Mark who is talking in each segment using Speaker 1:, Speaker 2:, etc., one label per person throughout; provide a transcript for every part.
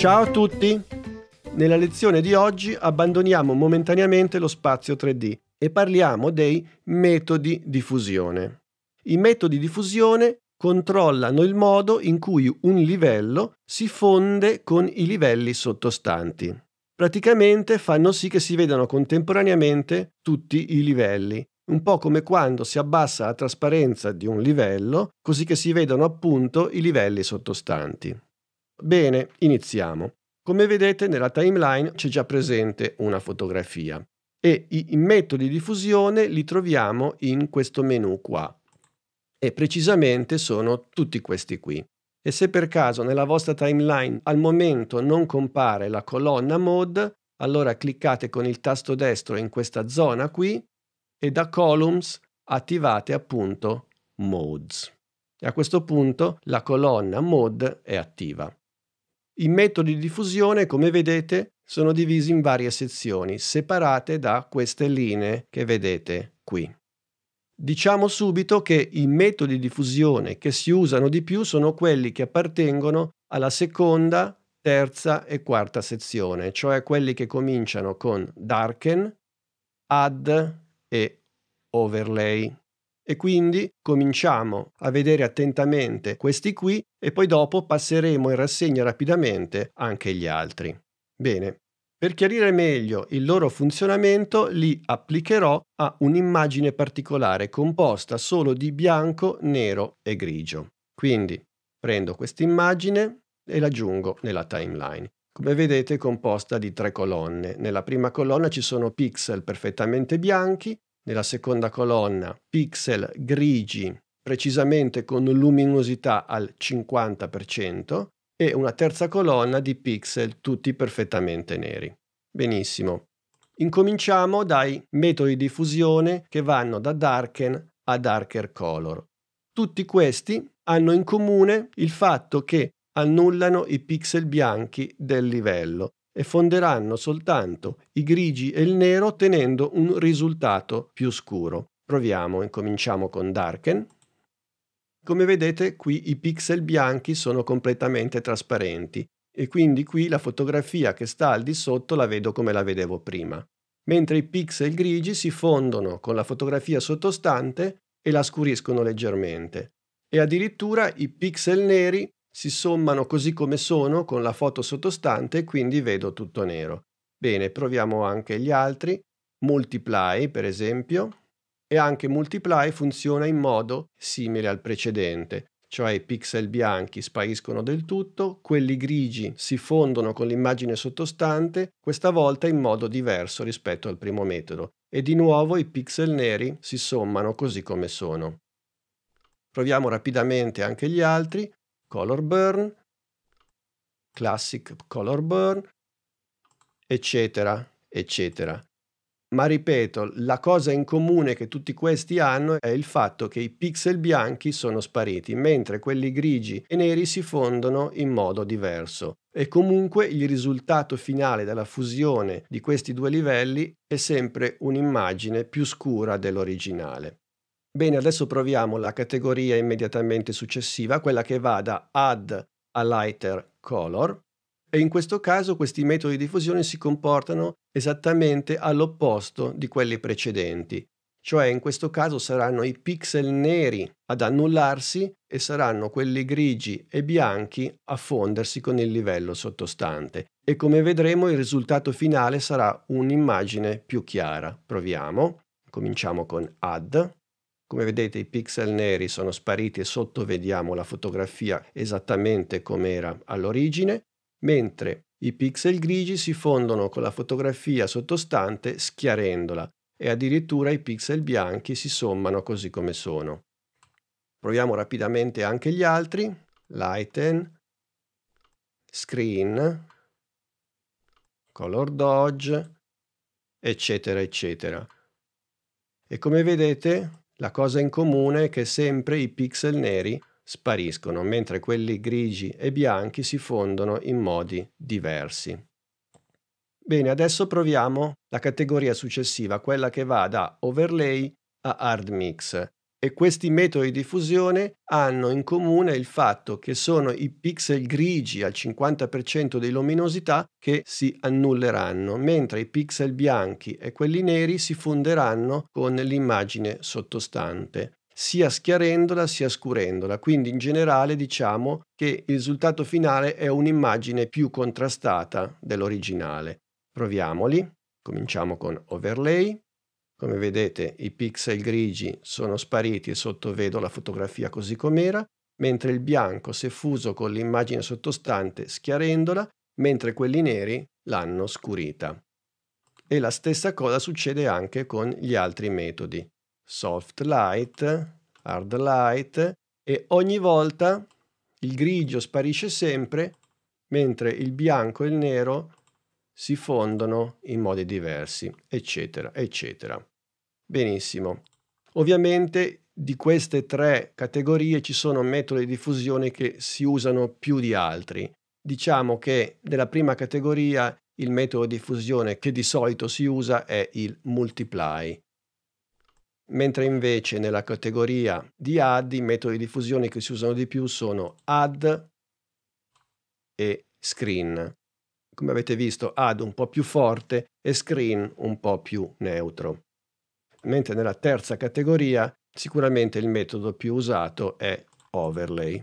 Speaker 1: Ciao a tutti! Nella lezione di oggi abbandoniamo momentaneamente lo spazio 3D e parliamo dei metodi di fusione. I metodi di fusione controllano il modo in cui un livello si fonde con i livelli sottostanti. Praticamente fanno sì che si vedano contemporaneamente tutti i livelli, un po' come quando si abbassa la trasparenza di un livello, così che si vedano appunto i livelli sottostanti. Bene, iniziamo. Come vedete nella timeline c'è già presente una fotografia e i metodi di fusione li troviamo in questo menu qua e precisamente sono tutti questi qui. E se per caso nella vostra timeline al momento non compare la colonna mode, allora cliccate con il tasto destro in questa zona qui e da columns attivate appunto modes. E a questo punto la colonna mode è attiva. I metodi di fusione, come vedete, sono divisi in varie sezioni, separate da queste linee che vedete qui. Diciamo subito che i metodi di fusione che si usano di più sono quelli che appartengono alla seconda, terza e quarta sezione, cioè quelli che cominciano con darken, add e overlay. E quindi cominciamo a vedere attentamente questi qui e poi dopo passeremo in rassegna rapidamente anche gli altri. Bene, per chiarire meglio il loro funzionamento li applicherò a un'immagine particolare composta solo di bianco, nero e grigio. Quindi prendo questa immagine e l'aggiungo nella timeline. Come vedete è composta di tre colonne. Nella prima colonna ci sono pixel perfettamente bianchi, nella seconda colonna, pixel grigi, precisamente con luminosità al 50%, e una terza colonna di pixel tutti perfettamente neri. Benissimo. Incominciamo dai metodi di fusione che vanno da darken a darker color. Tutti questi hanno in comune il fatto che annullano i pixel bianchi del livello e fonderanno soltanto i grigi e il nero ottenendo un risultato più scuro. Proviamo, incominciamo con Darken. Come vedete qui i pixel bianchi sono completamente trasparenti e quindi qui la fotografia che sta al di sotto la vedo come la vedevo prima, mentre i pixel grigi si fondono con la fotografia sottostante e la scuriscono leggermente e addirittura i pixel neri si sommano così come sono con la foto sottostante e quindi vedo tutto nero. Bene, proviamo anche gli altri. Multiply, per esempio, e anche Multiply funziona in modo simile al precedente, cioè i pixel bianchi spariscono del tutto, quelli grigi si fondono con l'immagine sottostante, questa volta in modo diverso rispetto al primo metodo, e di nuovo i pixel neri si sommano così come sono. Proviamo rapidamente anche gli altri color burn, classic color burn, eccetera, eccetera. Ma ripeto, la cosa in comune che tutti questi hanno è il fatto che i pixel bianchi sono spariti, mentre quelli grigi e neri si fondono in modo diverso. E comunque il risultato finale della fusione di questi due livelli è sempre un'immagine più scura dell'originale. Bene, adesso proviamo la categoria immediatamente successiva, quella che va da Add a Lighter Color, e in questo caso questi metodi di fusione si comportano esattamente all'opposto di quelli precedenti, cioè in questo caso saranno i pixel neri ad annullarsi e saranno quelli grigi e bianchi a fondersi con il livello sottostante e come vedremo il risultato finale sarà un'immagine più chiara. Proviamo, cominciamo con add come vedete i pixel neri sono spariti e sotto vediamo la fotografia esattamente come era all'origine, mentre i pixel grigi si fondono con la fotografia sottostante schiarendola e addirittura i pixel bianchi si sommano così come sono. Proviamo rapidamente anche gli altri, Lighten, Screen, Color Dodge, eccetera eccetera. E come vedete la cosa in comune è che sempre i pixel neri spariscono, mentre quelli grigi e bianchi si fondono in modi diversi. Bene, adesso proviamo la categoria successiva, quella che va da overlay a hard mix e questi metodi di fusione hanno in comune il fatto che sono i pixel grigi al 50% di luminosità che si annulleranno, mentre i pixel bianchi e quelli neri si fonderanno con l'immagine sottostante sia schiarendola sia scurendola, quindi in generale diciamo che il risultato finale è un'immagine più contrastata dell'originale. Proviamoli, cominciamo con overlay, come vedete i pixel grigi sono spariti e sotto vedo la fotografia così com'era, mentre il bianco si è fuso con l'immagine sottostante schiarendola, mentre quelli neri l'hanno scurita. E la stessa cosa succede anche con gli altri metodi, soft light, hard light, e ogni volta il grigio sparisce sempre, mentre il bianco e il nero si fondono in modi diversi, eccetera, eccetera. Benissimo. Ovviamente di queste tre categorie ci sono metodi di diffusione che si usano più di altri. Diciamo che nella prima categoria il metodo di diffusione che di solito si usa è il multiply, mentre invece nella categoria di add i metodi di diffusione che si usano di più sono add e screen. Come avete visto add un po' più forte e screen un po' più neutro mentre nella terza categoria sicuramente il metodo più usato è overlay.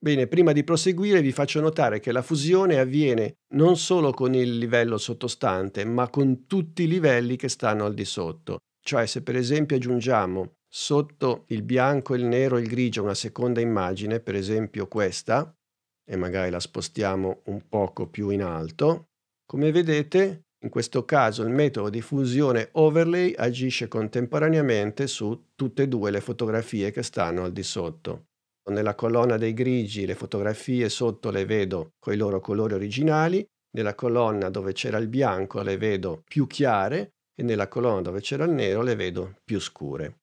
Speaker 1: Bene, prima di proseguire vi faccio notare che la fusione avviene non solo con il livello sottostante, ma con tutti i livelli che stanno al di sotto. Cioè se per esempio aggiungiamo sotto il bianco, il nero e il grigio una seconda immagine, per esempio questa, e magari la spostiamo un poco più in alto, come vedete in questo caso il metodo di fusione overlay agisce contemporaneamente su tutte e due le fotografie che stanno al di sotto. Nella colonna dei grigi le fotografie sotto le vedo con i loro colori originali, nella colonna dove c'era il bianco le vedo più chiare e nella colonna dove c'era il nero le vedo più scure.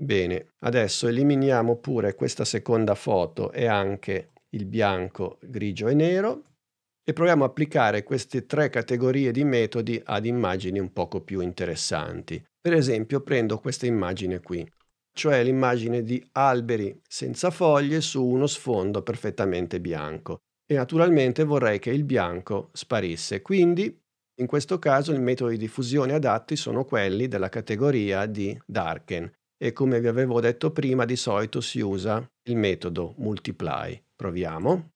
Speaker 1: Bene, adesso eliminiamo pure questa seconda foto e anche il bianco, grigio e nero e proviamo a applicare queste tre categorie di metodi ad immagini un poco più interessanti. Per esempio prendo questa immagine qui, cioè l'immagine di alberi senza foglie su uno sfondo perfettamente bianco e naturalmente vorrei che il bianco sparisse, quindi in questo caso i metodi di fusione adatti sono quelli della categoria di Darken e come vi avevo detto prima di solito si usa il metodo multiply. Proviamo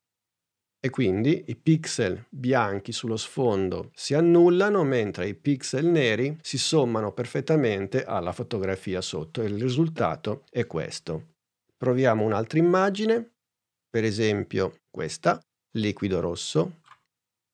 Speaker 1: e quindi i pixel bianchi sullo sfondo si annullano mentre i pixel neri si sommano perfettamente alla fotografia sotto e il risultato è questo. Proviamo un'altra immagine, per esempio questa, liquido rosso.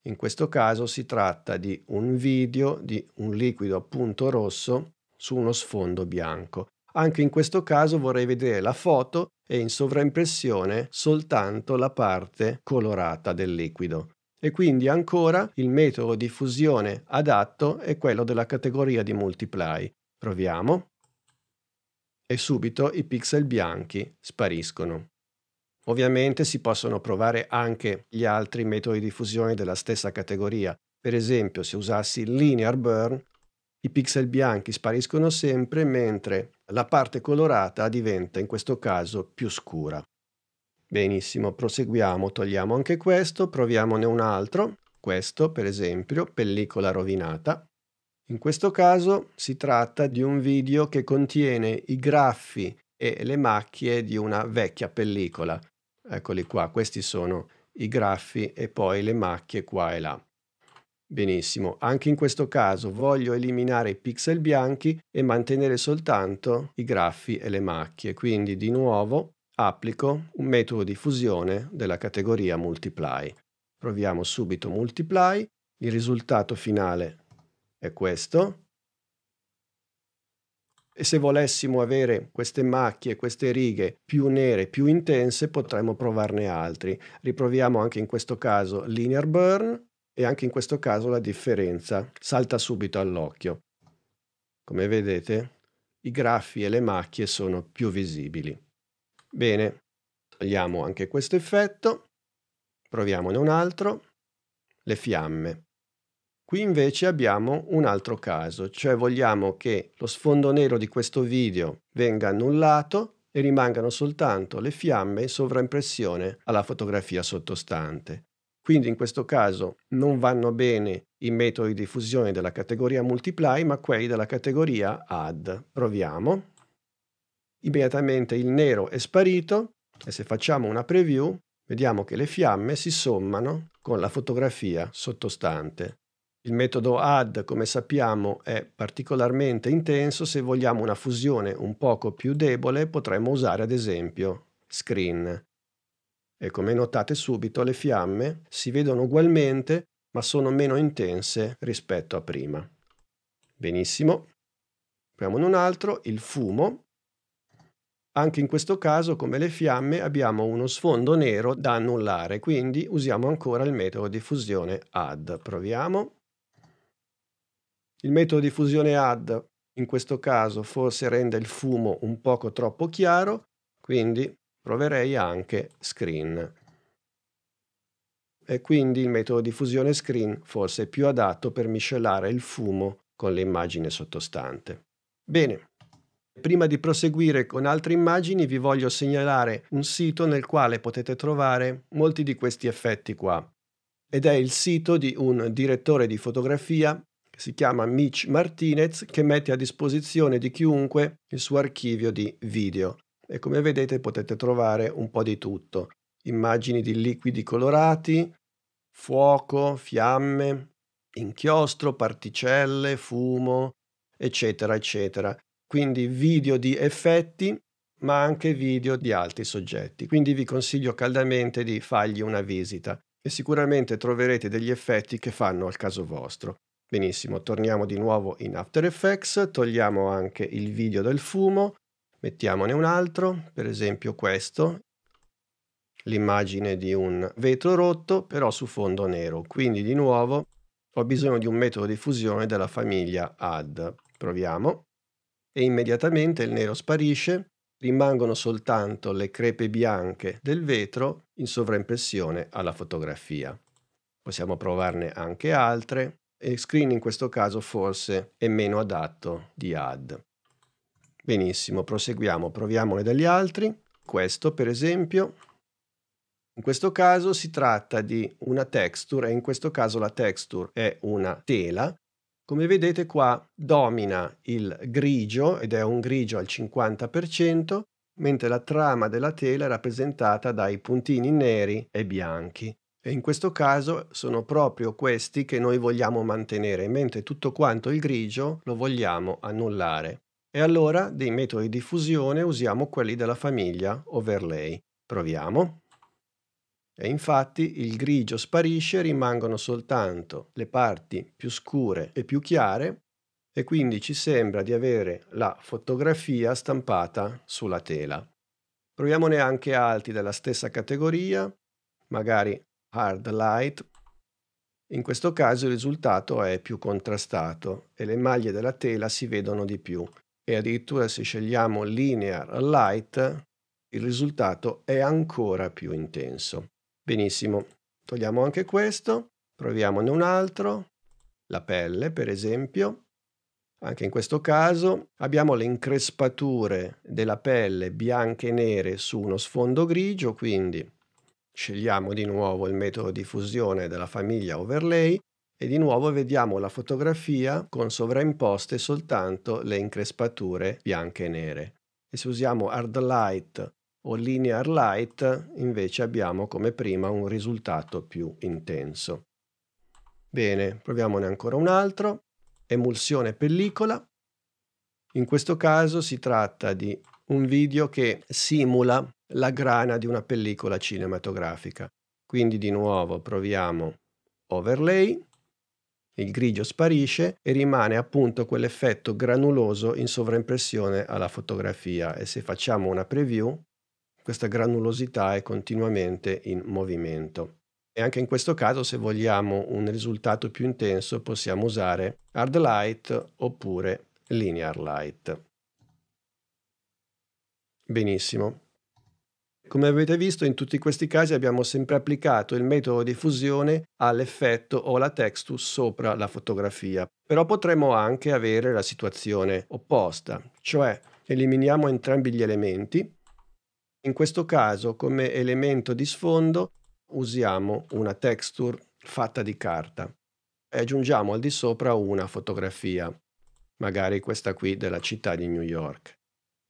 Speaker 1: In questo caso si tratta di un video di un liquido appunto rosso su uno sfondo bianco. Anche in questo caso vorrei vedere la foto e in sovraimpressione soltanto la parte colorata del liquido. E quindi ancora il metodo di fusione adatto è quello della categoria di multiply. Proviamo e subito i pixel bianchi spariscono. Ovviamente si possono provare anche gli altri metodi di fusione della stessa categoria. Per esempio, se usassi linear burn, i pixel bianchi spariscono sempre, mentre la parte colorata diventa in questo caso più scura. Benissimo, proseguiamo, togliamo anche questo, proviamone un altro, questo per esempio, pellicola rovinata. In questo caso si tratta di un video che contiene i graffi e le macchie di una vecchia pellicola. Eccoli qua, questi sono i graffi e poi le macchie qua e là. Benissimo, anche in questo caso voglio eliminare i pixel bianchi e mantenere soltanto i graffi e le macchie, quindi di nuovo applico un metodo di fusione della categoria multiply. Proviamo subito multiply, il risultato finale è questo. E se volessimo avere queste macchie, queste righe più nere, più intense, potremmo provarne altri. Riproviamo anche in questo caso linear burn, e anche in questo caso la differenza salta subito all'occhio. Come vedete, i graffi e le macchie sono più visibili. Bene, togliamo anche questo effetto, proviamone un altro, le fiamme. Qui invece abbiamo un altro caso, cioè vogliamo che lo sfondo nero di questo video venga annullato e rimangano soltanto le fiamme in sovraimpressione alla fotografia sottostante. Quindi in questo caso non vanno bene i metodi di fusione della categoria multiply, ma quelli della categoria add. Proviamo. Immediatamente il nero è sparito e se facciamo una preview vediamo che le fiamme si sommano con la fotografia sottostante. Il metodo add, come sappiamo, è particolarmente intenso. Se vogliamo una fusione un poco più debole, potremmo usare ad esempio screen e come notate subito le fiamme si vedono ugualmente ma sono meno intense rispetto a prima. Benissimo. Proviamo un altro, il fumo. Anche in questo caso, come le fiamme, abbiamo uno sfondo nero da annullare, quindi usiamo ancora il metodo di fusione add. Proviamo. Il metodo di fusione add in questo caso forse rende il fumo un poco troppo chiaro, quindi proverei anche screen. E quindi il metodo di fusione screen forse è più adatto per miscelare il fumo con l'immagine sottostante. Bene, prima di proseguire con altre immagini vi voglio segnalare un sito nel quale potete trovare molti di questi effetti qua. Ed è il sito di un direttore di fotografia che si chiama Mitch Martinez che mette a disposizione di chiunque il suo archivio di video e come vedete potete trovare un po' di tutto. Immagini di liquidi colorati, fuoco, fiamme, inchiostro, particelle, fumo, eccetera, eccetera. Quindi video di effetti, ma anche video di altri soggetti. Quindi vi consiglio caldamente di fargli una visita e sicuramente troverete degli effetti che fanno al caso vostro. Benissimo, torniamo di nuovo in After Effects, togliamo anche il video del fumo Mettiamone un altro, per esempio questo, l'immagine di un vetro rotto però su fondo nero. Quindi di nuovo ho bisogno di un metodo di fusione della famiglia add. Proviamo. E immediatamente il nero sparisce, rimangono soltanto le crepe bianche del vetro in sovraimpressione alla fotografia. Possiamo provarne anche altre e screen in questo caso forse è meno adatto di add. Benissimo, proseguiamo, proviamone degli altri. Questo, per esempio, in questo caso si tratta di una texture e in questo caso la texture è una tela. Come vedete qua domina il grigio ed è un grigio al 50%, mentre la trama della tela è rappresentata dai puntini neri e bianchi. E in questo caso sono proprio questi che noi vogliamo mantenere, mentre tutto quanto il grigio lo vogliamo annullare. E allora dei metodi di fusione usiamo quelli della famiglia overlay. Proviamo. E infatti il grigio sparisce, rimangono soltanto le parti più scure e più chiare e quindi ci sembra di avere la fotografia stampata sulla tela. Proviamone anche altri della stessa categoria, magari hard light. In questo caso il risultato è più contrastato e le maglie della tela si vedono di più e addirittura se scegliamo linear light, il risultato è ancora più intenso. Benissimo, togliamo anche questo, proviamone un altro, la pelle per esempio. Anche in questo caso abbiamo le increspature della pelle bianche e nere su uno sfondo grigio, quindi scegliamo di nuovo il metodo di fusione della famiglia overlay e di nuovo vediamo la fotografia con sovraimposte soltanto le increspature bianche e nere. E se usiamo hard light o linear light invece abbiamo come prima un risultato più intenso. Bene, proviamone ancora un altro. Emulsione pellicola. In questo caso si tratta di un video che simula la grana di una pellicola cinematografica. Quindi di nuovo proviamo overlay il grigio sparisce e rimane appunto quell'effetto granuloso in sovraimpressione alla fotografia e se facciamo una preview questa granulosità è continuamente in movimento. E anche in questo caso se vogliamo un risultato più intenso possiamo usare hard light oppure linear light. Benissimo, come avete visto, in tutti questi casi abbiamo sempre applicato il metodo di fusione all'effetto o alla texture sopra la fotografia. Però potremmo anche avere la situazione opposta, cioè eliminiamo entrambi gli elementi. In questo caso, come elemento di sfondo, usiamo una texture fatta di carta e aggiungiamo al di sopra una fotografia, magari questa qui della città di New York.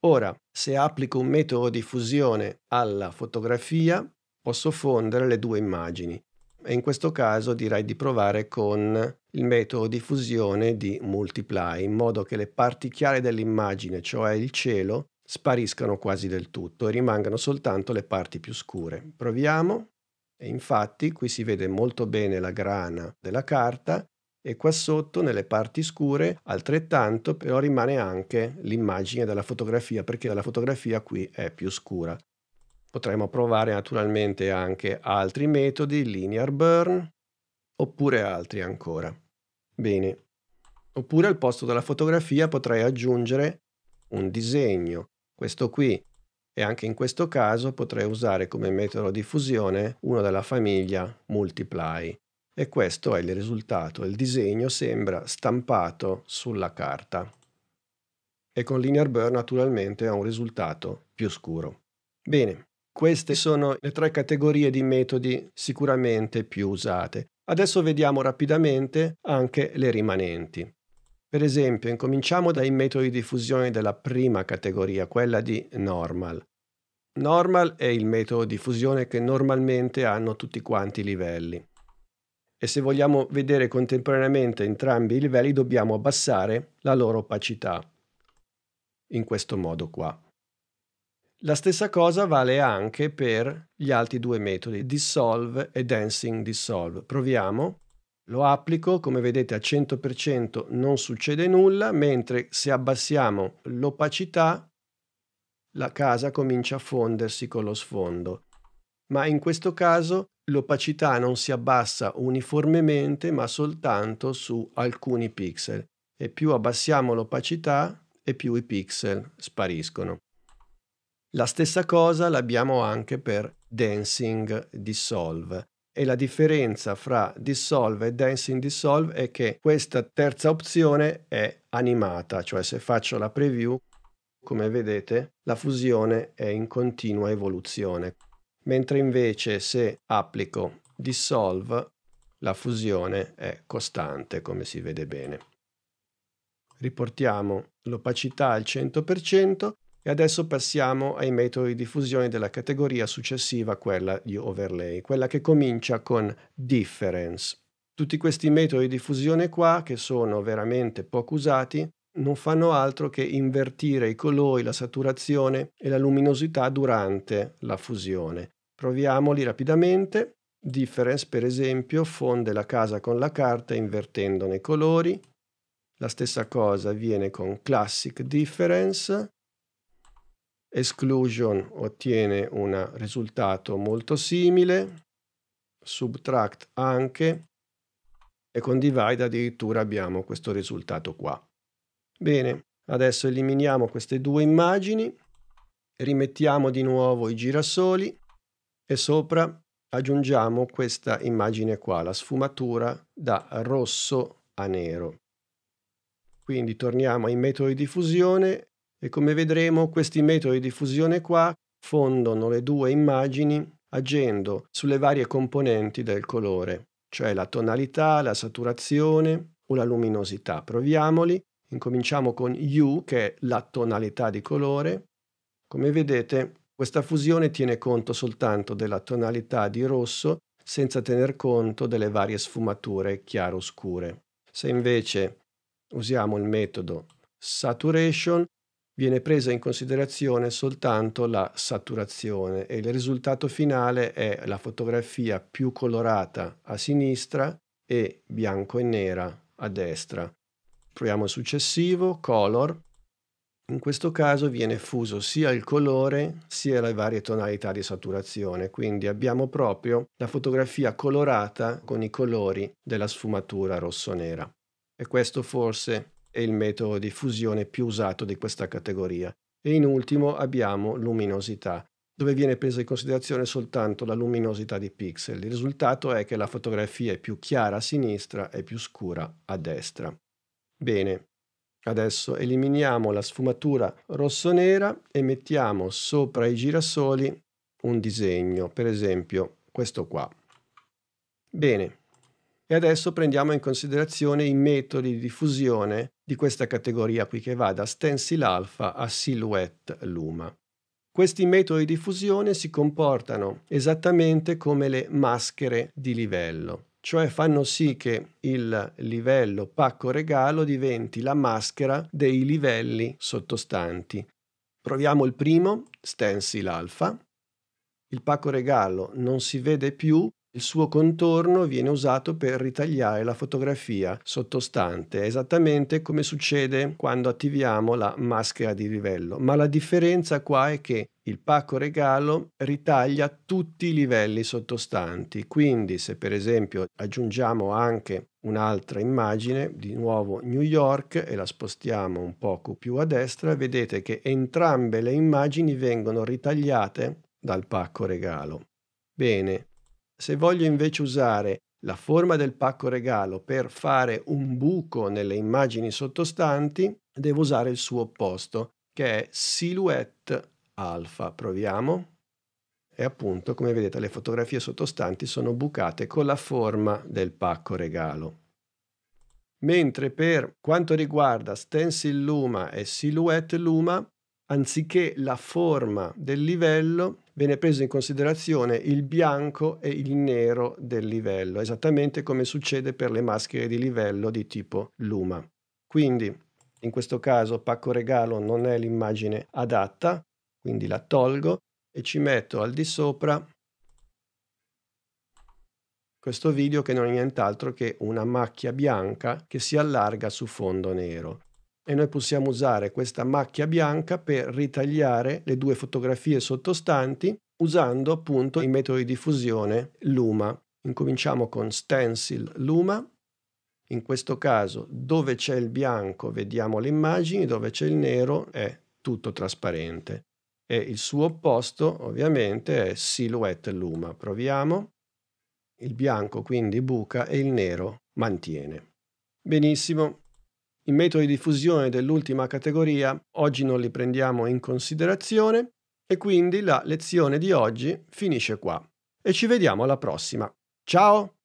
Speaker 1: Ora, se applico un metodo di fusione alla fotografia, posso fondere le due immagini e in questo caso direi di provare con il metodo di fusione di multiply, in modo che le parti chiare dell'immagine, cioè il cielo, spariscano quasi del tutto e rimangano soltanto le parti più scure. Proviamo e infatti qui si vede molto bene la grana della carta e qua sotto nelle parti scure altrettanto però rimane anche l'immagine della fotografia perché la fotografia qui è più scura. Potremmo provare naturalmente anche altri metodi, linear burn oppure altri ancora. Bene. Oppure al posto della fotografia potrei aggiungere un disegno, questo qui, e anche in questo caso potrei usare come metodo di fusione uno della famiglia multiply. E questo è il risultato. Il disegno sembra stampato sulla carta. E con Linear Burr naturalmente ha un risultato più scuro. Bene, queste sono le tre categorie di metodi sicuramente più usate. Adesso vediamo rapidamente anche le rimanenti. Per esempio, incominciamo dai metodi di fusione della prima categoria, quella di normal. Normal è il metodo di fusione che normalmente hanno tutti quanti i livelli e se vogliamo vedere contemporaneamente entrambi i livelli dobbiamo abbassare la loro opacità, in questo modo qua. La stessa cosa vale anche per gli altri due metodi, Dissolve e Dancing Dissolve. Proviamo, lo applico, come vedete a 100% non succede nulla, mentre se abbassiamo l'opacità la casa comincia a fondersi con lo sfondo. Ma in questo caso l'opacità non si abbassa uniformemente ma soltanto su alcuni pixel e più abbassiamo l'opacità e più i pixel spariscono. La stessa cosa l'abbiamo anche per Dancing Dissolve e la differenza fra Dissolve e Dancing Dissolve è che questa terza opzione è animata, cioè se faccio la preview, come vedete, la fusione è in continua evoluzione mentre invece se applico dissolve la fusione è costante come si vede bene. Riportiamo l'opacità al 100% e adesso passiamo ai metodi di fusione della categoria successiva, quella di overlay, quella che comincia con difference. Tutti questi metodi di fusione qua, che sono veramente poco usati, non fanno altro che invertire i colori, la saturazione e la luminosità durante la fusione. Proviamoli rapidamente. Difference, per esempio, fonde la casa con la carta invertendone i colori. La stessa cosa avviene con Classic Difference. Exclusion ottiene un risultato molto simile. Subtract anche. E con Divide addirittura abbiamo questo risultato qua. Bene, adesso eliminiamo queste due immagini. Rimettiamo di nuovo i girasoli e sopra aggiungiamo questa immagine qua, la sfumatura da rosso a nero. Quindi torniamo ai metodi di fusione e come vedremo questi metodi di fusione qua fondono le due immagini agendo sulle varie componenti del colore, cioè la tonalità, la saturazione o la luminosità. Proviamoli. Incominciamo con U che è la tonalità di colore. Come vedete questa fusione tiene conto soltanto della tonalità di rosso senza tener conto delle varie sfumature chiaro-scure. Se invece usiamo il metodo saturation, viene presa in considerazione soltanto la saturazione e il risultato finale è la fotografia più colorata a sinistra e bianco e nera a destra. Proviamo il successivo, color, in questo caso viene fuso sia il colore sia le varie tonalità di saturazione, quindi abbiamo proprio la fotografia colorata con i colori della sfumatura rosso-nera. E questo forse è il metodo di fusione più usato di questa categoria. E in ultimo abbiamo luminosità, dove viene presa in considerazione soltanto la luminosità di pixel. Il risultato è che la fotografia è più chiara a sinistra e più scura a destra. Bene, Adesso eliminiamo la sfumatura rosso-nera e mettiamo sopra i girasoli un disegno, per esempio questo qua. Bene, e adesso prendiamo in considerazione i metodi di diffusione di questa categoria qui che va da stencil Alpha a silhouette luma. Questi metodi di diffusione si comportano esattamente come le maschere di livello cioè fanno sì che il livello pacco regalo diventi la maschera dei livelli sottostanti. Proviamo il primo, stencil alfa. Il pacco regalo non si vede più il suo contorno viene usato per ritagliare la fotografia sottostante, esattamente come succede quando attiviamo la maschera di livello, ma la differenza qua è che il pacco regalo ritaglia tutti i livelli sottostanti, quindi se per esempio aggiungiamo anche un'altra immagine, di nuovo New York, e la spostiamo un poco più a destra, vedete che entrambe le immagini vengono ritagliate dal pacco regalo. Bene, se voglio invece usare la forma del pacco regalo per fare un buco nelle immagini sottostanti, devo usare il suo opposto, che è silhouette alfa. Proviamo. E appunto, come vedete, le fotografie sottostanti sono bucate con la forma del pacco regalo. Mentre per quanto riguarda stencil luma e silhouette luma, anziché la forma del livello, viene preso in considerazione il bianco e il nero del livello, esattamente come succede per le maschere di livello di tipo Luma. Quindi, in questo caso, pacco regalo non è l'immagine adatta, quindi la tolgo e ci metto al di sopra questo video che non è nient'altro che una macchia bianca che si allarga su fondo nero e noi possiamo usare questa macchia bianca per ritagliare le due fotografie sottostanti usando appunto il metodo di diffusione Luma. Incominciamo con Stencil Luma. In questo caso dove c'è il bianco vediamo le immagini, dove c'è il nero è tutto trasparente. E il suo opposto ovviamente è Silhouette Luma. Proviamo. Il bianco quindi buca e il nero mantiene. Benissimo, i metodi di fusione dell'ultima categoria oggi non li prendiamo in considerazione e quindi la lezione di oggi finisce qua. E ci vediamo alla prossima. Ciao!